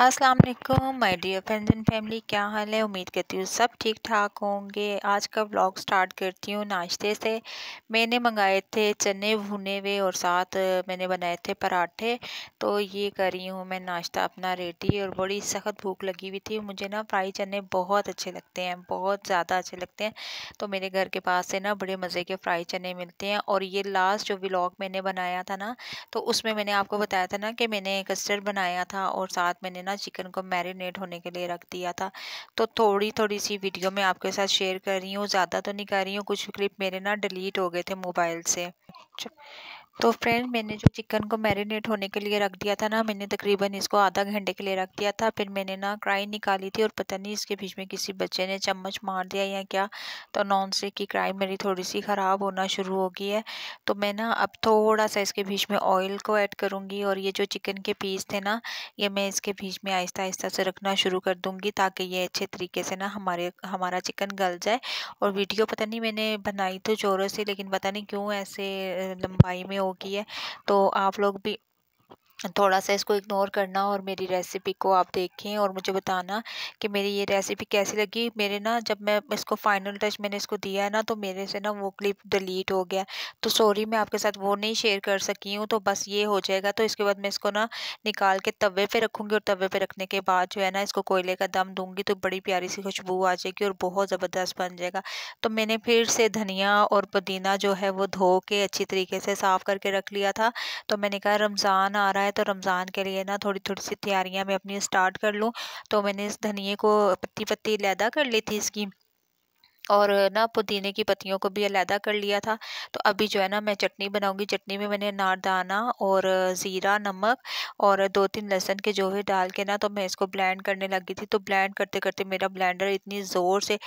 अस्सलाम वालेकुम my dear friends and family क्या हाल है उम्मीद करती हूँ सब ठीक ठाक होंगे आज का व्लॉग स्टार्ट करती हूँ नाश्ते से मैंने मंगाए थे चने भुने हुए और साथ मैंने बनाए थे पराठे तो ये कर रही हूँ मैं नाश्ता अपना रेडी और बड़ी सख्त भूख लगी हुई थी मुझे ना फ्राई चने बहुत अच्छे लगते हैं बहुत ज़्यादा अच्छे लगते हैं तो मेरे घर के पास से ना बड़े मज़े के फ्राई चने मिलते हैं और ये लास्ट जो व्लॉग मैंने बनाया था ना तो उसमें मैंने आपको बताया था ना कि मैंने कस्टर्ड बनाया था और साथ मैंने ना चिकन को मैरिनेट होने के लिए रख दिया था तो थोड़ी थोड़ी सी वीडियो मैं आपके साथ शेयर कर रही हूँ ज़्यादा तो नहीं कर रही हूँ कुछ क्लिप मेरे ना डिलीट हो गए थे मोबाइल से तो फ्रेंड मैंने जो चिकन को मैरिनेट होने के लिए रख दिया था ना मैंने तकरीबन इसको आधा घंटे के लिए रख दिया था फिर मैंने ना कढ़ाई निकाली थी और पता नहीं इसके बीच में किसी बच्चे ने चम्मच मार दिया या क्या तो नॉन स्टिक की कढ़ाई मेरी थोड़ी सी ख़राब होना शुरू हो गई है तो मैं ना अब थोड़ा सा इसके बीच में ऑयल को ऐड करूँगी और ये जो चिकन के पीस थे ना ये मैं इसके बीच में आहिस्ता आहिस्ता से रखना शुरू कर दूँगी ताकि ये अच्छे तरीके से ना हमारे हमारा चिकन गल जाए और वीडियो पता नहीं मैंने बनाई तो जोरों से लेकिन पता नहीं क्यों ऐसे लंबाई में होगी है तो आप लोग भी थोड़ा सा इसको इग्नोर करना और मेरी रेसिपी को आप देखें और मुझे बताना कि मेरी ये रेसिपी कैसी लगी मेरे ना जब मैं इसको फाइनल टच मैंने इसको दिया है ना तो मेरे से ना वो क्लिप डिलीट हो गया तो सॉरी मैं आपके साथ वो नहीं शेयर कर सकी हूँ तो बस ये हो जाएगा तो इसके बाद मैं इसको ना निकाल के तवे पर रखूँगी और तवे पर रखने के बाद जो है ना इसको कोयले का दम दूँगी तो बड़ी प्यारी सी खुशबू आ जाएगी और बहुत ज़बरदस्त बन जाएगा तो मैंने फिर से धनिया और पुदीना जो है वो धो के अच्छी तरीके से साफ़ करके रख लिया था तो मैंने कहा रमज़ान आ रहा है है तो रमज़ान के लिए ना थोड़ी थोड़ी सी तैयारियाँ मैं अपनी स्टार्ट कर लूँ तो मैंने इस धनिए को पत्ती पत्ती लैदा कर ली थी इसकी और ना पुदीने की पत्तियों को भी अलहदा कर लिया था तो अभी जो है ना मैं चटनी बनाऊंगी चटनी में मैंने नारदाना और ज़ीरा नमक और दो तीन लहसन के जो है डाल के ना तो मैं इसको ब्लेंड करने लगी थी तो ब्लेंड करते करते मेरा ब्लेंडर इतनी ज़ोर से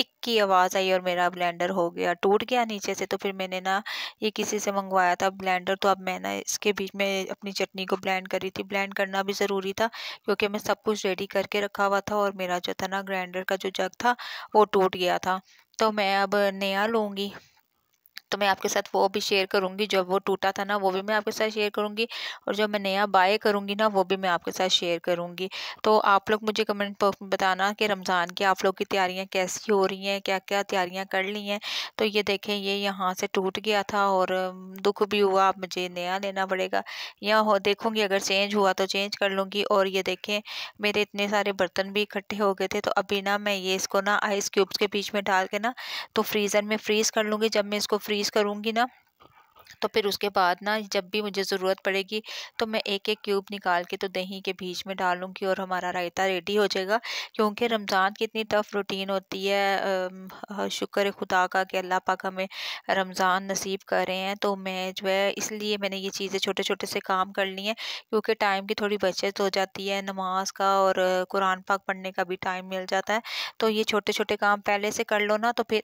टिक की आवाज़ आई और मेरा ब्लेंडर हो गया टूट गया नीचे से तो फिर मैंने ना ये किसी से मंगवाया था ब्लेंडर तो अब मैं ना इसके बीच में अपनी चटनी को ब्लेंड करी थी ब्लेंड करना भी ज़रूरी था क्योंकि मैं सब कुछ रेडी करके रखा हुआ था और मेरा जो था ना ग्राइंडर का जो जग था वो टूट गया था तो मैं अब नया लूँगी तो मैं आपके साथ वो भी शेयर करूँगी जो वो टूटा था ना वो भी मैं आपके साथ शेयर करूँगी और जो मैं नया बाय करूँगी ना वो भी मैं आपके साथ शेयर करूँगी तो आप लोग मुझे कमेंट बॉक्स में बताना कि रमज़ान की आप लोग की तैयारियाँ कैसी हो रही हैं क्या क्या तैयारियाँ कर ली हैं तो ये देखें ये यहाँ से टूट गया था और दुख भी हुआ आप मुझे नया लेना पड़ेगा या हो देखूँगी अगर चेंज हुआ तो चेंज कर लूँगी और ये देखें मेरे इतने सारे बर्तन भी इकट्ठे हो गए थे तो अभी ना मैं ये इसको ना आइस क्यूब्स के बीच में डाल के ना तो फ्रीज़र में फ्रीज़ कर लूँगी जब मैं इसको फ्रीज फ्रीज़ करूँगी ना तो फिर उसके बाद ना जब भी मुझे ज़रूरत पड़ेगी तो मैं एक एक क्यूब निकाल के तो दही के बीच में डालूंगी और हमारा रायता रेडी हो जाएगा क्योंकि रमज़ान की इतनी टफ़ रूटीन होती है शुक्र खुदा का कि अल्लाह पाक हमें रमज़ान नसीब कर रहे हैं तो मैं जो है इसलिए मैंने ये चीज़ें छोटे छोटे से काम कर ली हैं क्योंकि टाइम की थोड़ी बचत हो जाती है नमाज का और कुरान पाक पढ़ने का भी टाइम मिल जाता है तो ये छोटे छोटे काम पहले से कर लो ना तो फिर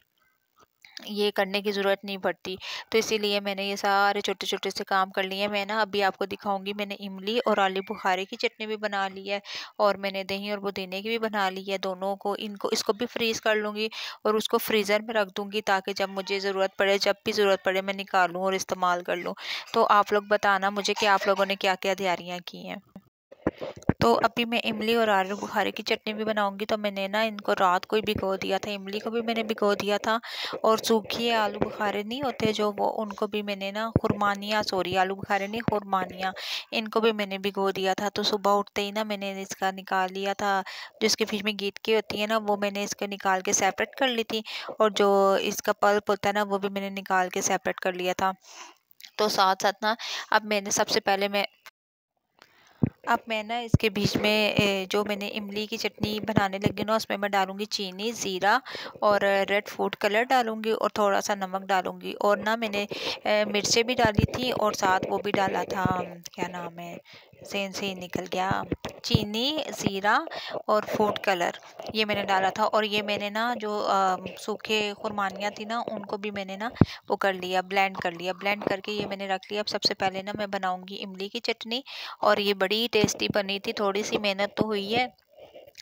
ये करने की ज़रूरत नहीं पड़ती तो इसीलिए मैंने ये सारे छोटे छोटे से काम कर लिए मैं ना अभी आपको दिखाऊंगी मैंने इमली और आलू बुखारे की चटनी भी बना ली है और मैंने दही और पुदीने की भी बना ली है दोनों को इनको इसको भी फ्रीज़ कर लूँगी और उसको फ्रीज़र में रख दूँगी ताकि जब मुझे ज़रूरत पड़े जब भी ज़रूरत पड़े मैं निकालूँ और इस्तेमाल कर लूँ तो आप लोग बताना मुझे कि आप लोगों ने क्या क्या तैयारियाँ की हैं तो अभी मैं इमली और आलू बुखारे की चटनी भी बनाऊंगी तो मैंने ना इनको रात को ही भिगो दिया था इमली को भी मैंने भिगो दिया था और सूखी आलू बुखारे नहीं होते जो वो उनको भी मैंने ना खुरमानिया सॉरी आलू बुखारे नहीं खुरमानिया इनको भी मैंने भिगो दिया था तो सुबह उठते ही ना मैंने इसका निकाल लिया था जिसके इसके फिश में गीत की होती है ना वो मैंने इसको निकाल के सेपरेट कर ली थी और जो इसका पल्प होता है ना वो भी मैंने निकाल के सेपरेट कर लिया था तो साथ साथ ना अब मैंने सबसे पहले मैं अब मैं ना इसके बीच में जो मैंने इमली की चटनी बनाने लगी ना उसमें मैं डालूँगी चीनी ज़ीरा और रेड फूड कलर डालूँगी और थोड़ा सा नमक डालूँगी और ना मैंने मिर्चें भी डाली थी और साथ वो भी डाला था क्या नाम है सेन से निकल गया चीनी ज़ीरा और फूड कलर ये मैंने डाला था और ये मैंने ना जो सूखे खुरमानियाँ थी ना उनको भी मैंने ना वो कर लिया ब्लेंड कर लिया ब्लेंड करके ये मैंने रख लिया अब सबसे पहले ना मैं बनाऊँगी इमली की चटनी और ये बड़ी टेस्टी बनी थी थोड़ी सी मेहनत तो हुई है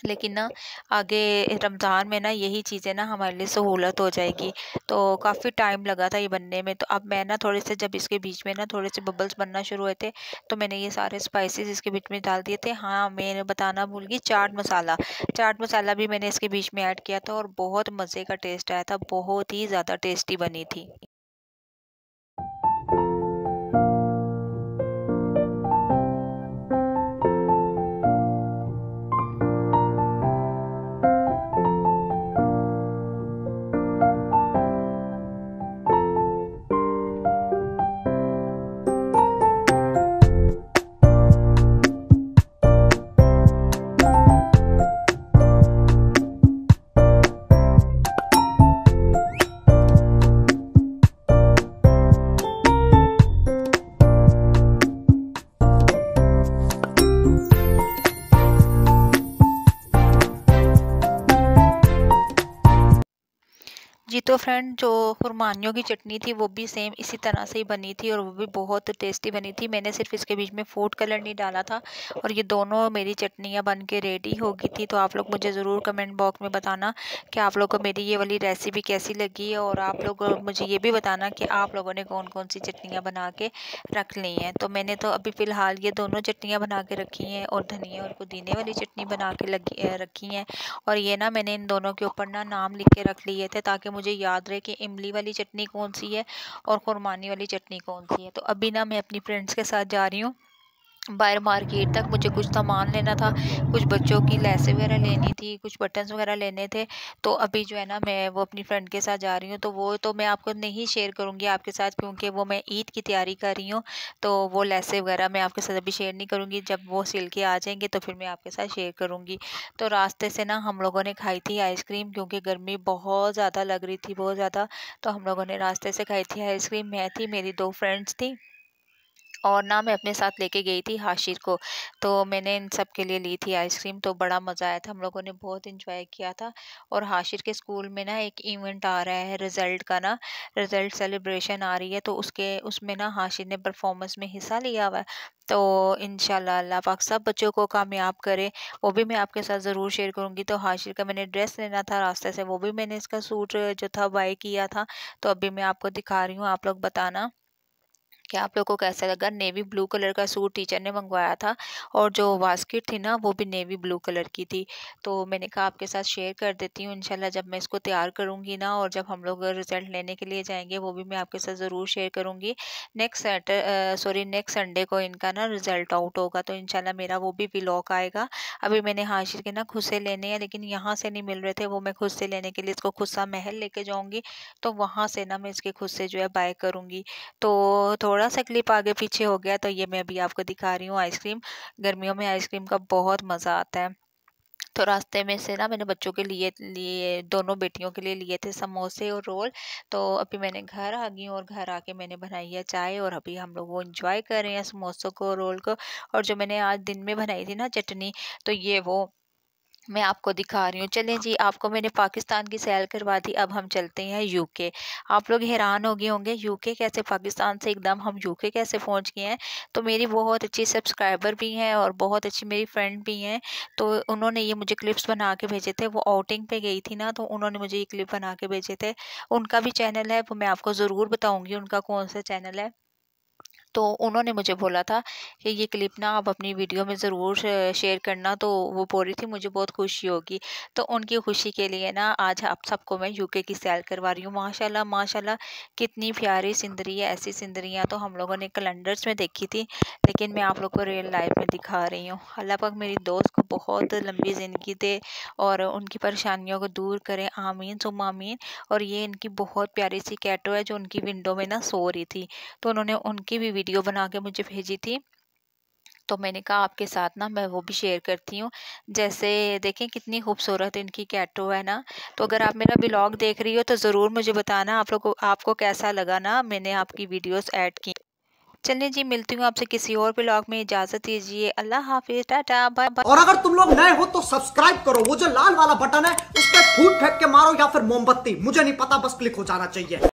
लेकिन ना आगे रमज़ान में ना यही चीज़ें ना हमारे लिए सहूलत हो जाएगी तो काफ़ी टाइम लगा था ये बनने में तो अब मैं ना थोड़े से जब इसके बीच में ना थोड़े से बबल्स बनना शुरू हुए थे तो मैंने ये सारे स्पाइसेस इसके बीच में डाल दिए थे हाँ मैंने बताना भूल गई चाट मसाला चाट मसाला भी मैंने इसके बीच में ऐड किया था और बहुत मज़े का टेस्ट आया था बहुत ही ज़्यादा टेस्टी बनी थी जी तो फ्रेंड जो फुरमानियों की चटनी थी वो भी सेम इसी तरह से ही बनी थी और वो भी बहुत टेस्टी बनी थी मैंने सिर्फ इसके बीच में फूड कलर नहीं डाला था और ये दोनों मेरी चटनियाँ बन के रेडी हो गई थी तो आप लोग मुझे ज़रूर कमेंट बॉक्स में बताना कि आप लोग को मेरी ये वाली रेसिपी कैसी लगी है और आप लोग मुझे ये भी बताना कि आप लोगों ने कौन कौन सी चटनियाँ बना के रख ली हैं तो मैंने तो अभी फ़िलहाल ये दोनों चटनियाँ बना के रखी हैं और धनिया और पुदीने वाली चटनी बना के लगी रखी हैं और ये ना मैंने इन दोनों के ऊपर ना नाम लिख के रख लिए थे ताकि मुझे मुझे याद रहे कि इमली वाली चटनी कौन सी है और कुरमानी वाली चटनी कौन सी है तो अभी ना मैं अपनी फ्रेंड्स के साथ जा रही हूँ बाहर मार्केट तक मुझे कुछ सामान लेना था कुछ बच्चों की लैसे वगैरह लेनी थी कुछ बटन्स वगैरह लेने थे तो अभी जो है ना मैं वो अपनी फ्रेंड के साथ जा रही हूँ तो वो तो मैं आपको नहीं शेयर करूँगी आपके साथ क्योंकि वो मैं ईद की तैयारी कर रही हूँ तो वो लैसे वगैरह मैं आपके साथ अभी शेयर नहीं करूँगी जब वो सिल के आ जाएंगे तो फिर मैं आपके साथ शेयर करूँगी तो रास्ते से ना हम लोगों ने खाई थी आइसक्रीम क्योंकि गर्मी बहुत ज़्यादा लग रही थी बहुत ज़्यादा तो हम लोगों ने रास्ते से खाई थी आइसक्रीम मैं थी मेरी दो फ्रेंड्स थी और ना मैं अपने साथ लेके गई थी हाशिर को तो मैंने इन सब के लिए ली थी आइसक्रीम तो बड़ा मज़ा आया था हम लोगों ने बहुत इन्जॉय किया था और हाशिर के स्कूल में ना एक इवेंट आ रहा है रिज़ल्ट का ना रिज़ल्ट सेलिब्रेशन आ रही है तो उसके उसमें ना हाशिर ने परफॉर्मेंस में हिस्सा लिया हुआ है तो इन अल्लाह पाक सब बच्चों को कामयाब करे वो भी मैं आपके साथ ज़रूर शेयर करूँगी तो हाशिर का मैंने ड्रेस लेना था रास्ते से वो भी मैंने इसका सूट जो था बाई किया था तो अभी मैं आपको दिखा रही हूँ आप लोग बताना कि आप लोगों को कैसा लगा नेवी ब्लू कलर का सूट टीचर ने मंगवाया था और जो बास्किट थी ना वो भी नेवी ब्लू कलर की थी तो मैंने कहा आपके साथ शेयर कर देती हूँ इनशाला जब मैं इसको तैयार करूँगी ना और जब हम लोग रिज़ल्ट लेने के लिए जाएंगे वो भी मैं आपके साथ ज़रूर शेयर करूँगी next Satur sorry next Sunday को इनका ना रिज़ल्ट आउट होगा तो इनशाला मेरा वो भी ब्लॉक आएगा अभी मैंने हाशिर के ना खुद लेने हैं लेकिन यहाँ से नहीं मिल रहे थे वो मैं खुद से लेने के लिए इसको खुद सा महल लेके जाऊँगी तो वहाँ से ना मैं इसके खुद से जो है बाय करूँगी तो थोड़ा थोड़ा सा क्लिप आगे पीछे हो गया तो ये मैं अभी आपको दिखा रही हूँ आइसक्रीम गर्मियों में आइसक्रीम का बहुत मज़ा आता है तो रास्ते में से ना मैंने बच्चों के लिए लिए दोनों बेटियों के लिए लिए थे समोसे और रोल तो अभी मैंने घर आ गई और घर आके मैंने बनाई है चाय और अभी हम लोग वो इन्जॉय कर रहे हैं समोसों को रोल को और जो मैंने आज दिन में बनाई थी ना चटनी तो ये वो मैं आपको दिखा रही हूँ चलें जी आपको मैंने पाकिस्तान की सैर करवा दी अब हम चलते हैं यूके आप लोग हैरान हो गए होंगे यूके कैसे पाकिस्तान से एकदम हम यूके कैसे पहुँच गए हैं तो मेरी बहुत अच्छी सब्सक्राइबर भी हैं और बहुत अच्छी मेरी फ्रेंड भी हैं तो उन्होंने ये मुझे क्लिप्स बना के भेजे थे वो आउटिंग पर गई थी ना तो उन्होंने मुझे ये क्लिप बना के भेजे थे उनका भी चैनल है वो मैं आपको ज़रूर बताऊँगी उनका कौन सा चैनल है तो उन्होंने मुझे बोला था कि ये क्लिप ना आप अपनी वीडियो में ज़रूर शेयर करना तो वो बोल रही थी मुझे बहुत खुशी होगी तो उनकी खुशी के लिए ना आज आप सबको मैं यूके की सैर करवा रही हूँ माशाल्लाह माशाल्लाह कितनी प्यारी सिंदरी है ऐसी सिंदरियाँ तो हम लोगों ने कैलेंडर्स में देखी थी लेकिन मैं आप लोग को रियल लाइफ में दिखा रही हूँ अल्लाह पाक मेरी दोस्त को बहुत लंबी ज़िंदगी दे और उनकी परेशानियों को दूर करें आमीन सुम आमीन और ये इनकी बहुत प्यारी सी कैटो है जो उनकी विंडो में ना सो रही थी तो उन्होंने उनकी भी वीडियो बना के मुझे भेजी थी तो मैंने कहा आपके साथ ना मैं वो भी शेयर करती हूँ जैसे देखें कितनी खूबसूरत इनकी कैटो है ना तो अगर आप मेरा ब्लॉग देख रही हो तो ज़रूर मुझे बताना आप लोग आपको कैसा लगा ना मैंने आपकी वीडियोस ऐड की चलिए जी मिलती हूँ आपसे किसी और ब्लॉग में इजाजत दीजिए अल्लाह हाफिज टाटा बाय बाय और अगर तुम लोग नए हो तो सब्सक्राइब करो वो जो लाल वाला बटन है उस पर फूट फेंक के मारो या फिर मोमबत्ती मुझे नहीं पता बस क्लिक हो जाना चाहिए